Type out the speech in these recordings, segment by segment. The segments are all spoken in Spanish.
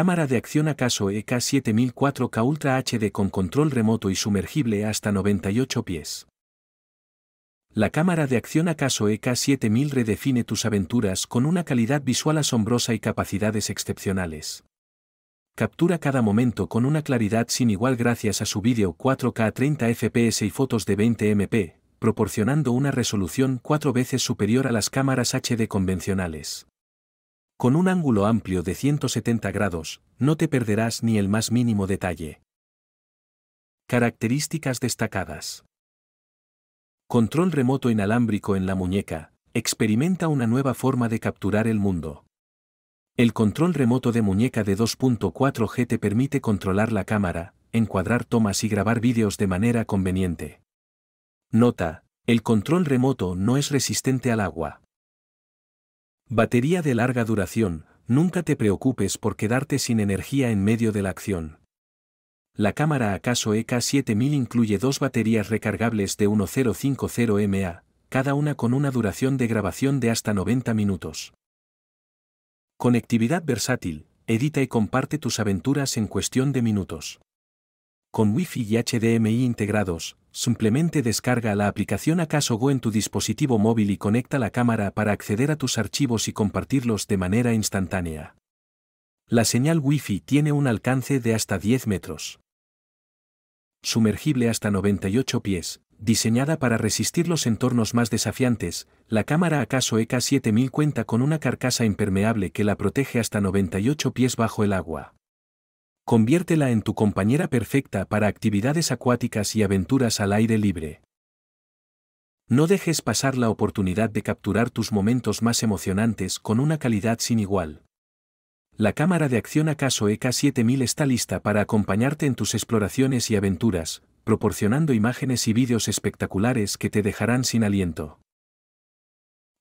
Cámara de acción Acaso EK7004K Ultra HD con control remoto y sumergible hasta 98 pies. La cámara de acción Acaso EK7000 redefine tus aventuras con una calidad visual asombrosa y capacidades excepcionales. Captura cada momento con una claridad sin igual gracias a su vídeo 4K 30 FPS y fotos de 20 MP, proporcionando una resolución cuatro veces superior a las cámaras HD convencionales. Con un ángulo amplio de 170 grados, no te perderás ni el más mínimo detalle. Características destacadas. Control remoto inalámbrico en la muñeca, experimenta una nueva forma de capturar el mundo. El control remoto de muñeca de 2.4G te permite controlar la cámara, encuadrar tomas y grabar vídeos de manera conveniente. Nota, el control remoto no es resistente al agua. Batería de larga duración, nunca te preocupes por quedarte sin energía en medio de la acción. La cámara Acaso EK7000 incluye dos baterías recargables de 1050 ma cada una con una duración de grabación de hasta 90 minutos. Conectividad versátil, edita y comparte tus aventuras en cuestión de minutos con Wi-Fi y HDMI integrados, simplemente descarga la aplicación Acaso Go en tu dispositivo móvil y conecta la cámara para acceder a tus archivos y compartirlos de manera instantánea. La señal Wi-Fi tiene un alcance de hasta 10 metros. Sumergible hasta 98 pies, diseñada para resistir los entornos más desafiantes, la cámara Acaso EK7000 cuenta con una carcasa impermeable que la protege hasta 98 pies bajo el agua conviértela en tu compañera perfecta para actividades acuáticas y aventuras al aire libre. No dejes pasar la oportunidad de capturar tus momentos más emocionantes con una calidad sin igual. La cámara de acción Acaso EK7000 está lista para acompañarte en tus exploraciones y aventuras, proporcionando imágenes y vídeos espectaculares que te dejarán sin aliento.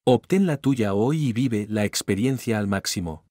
Obtén la tuya hoy y vive la experiencia al máximo.